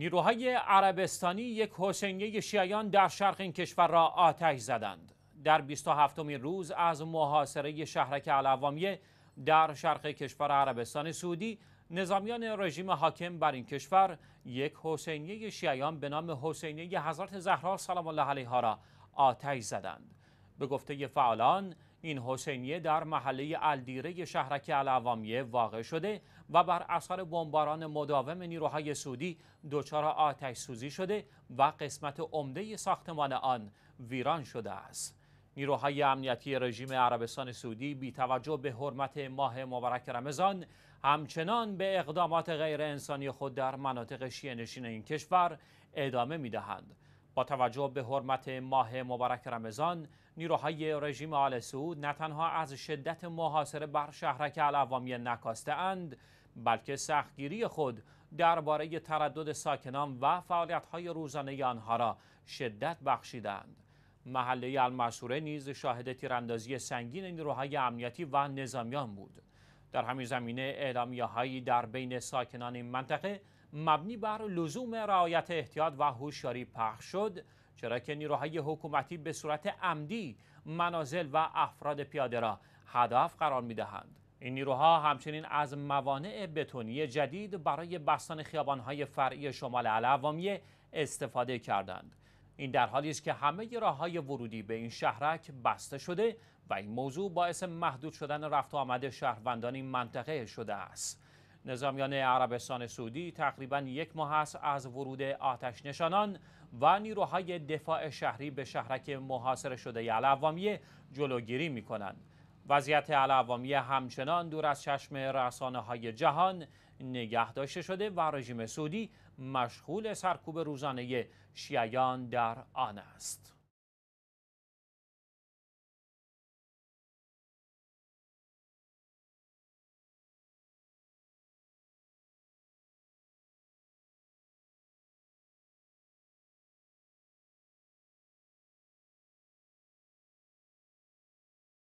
نیروهای عربستانی یک حسینیه شیعیان در شرق این کشور را آتش زدند. در 27 روز از محاصره شهرک علوامیه در شرق کشور عربستان سعودی نظامیان رژیم حاکم بر این کشور یک حسینیه شیعیان به نام حسینیه حضرت زهرا سلام الله علیها را آتش زدند. به گفته فعالان این حسینیه در محله الدیره شهرک العوامیه واقع شده و بر اثر بمباران مداوم نیروهای سعودی دچار آتش سوزی شده و قسمت عمده ساختمان آن ویران شده است نیروهای امنیتی رژیم عربستان سعودی بی توجه به حرمت ماه مبارک رمضان همچنان به اقدامات غیر انسانی خود در مناطق شیعه نشین این کشور ادامه می دهند. با توجه به حرمت ماه مبارک رمضان نیروهای رژیم آل سعود نه تنها از شدت محاصره بر شهرک العوامیه نکاسته اند بلکه سختگیری خود درباره تردد ساکنان و های روزانه آنها را شدت بخشیدند محله المسوره نیز شاهد تیراندازی سنگین نیروهای امنیتی و نظامیان بود در همین زمینه اعلامیه‌هایی در بین ساکنان این منطقه مبنی بر لزوم رعایت احتیاط و هوشیاری پخش شد چرا که نیروهای حکومتی به صورت عمدی منازل و افراد پیاده را هدف قرار دهند این نیروها همچنین از موانع بتونی جدید برای بستان خیابانهای فرعی شمال العوامیه استفاده کردند این در حالی است که همه راههای ورودی به این شهرک بسته شده و این موضوع باعث محدود شدن رفت و آمد شهروندان این منطقه شده است نظامیان عربستان سعودی تقریبا یک ماه است از ورود آتش نشانان و نیروهای دفاع شهری به شهرک محاصره شده العوامیه جلوگیری می کنند. وضعیت العوامیه همچنان دور از چشم رسانه های جهان نگه داشته شده و رژیم سعودی مشغول سرکوب روزانه شیعیان در آن است.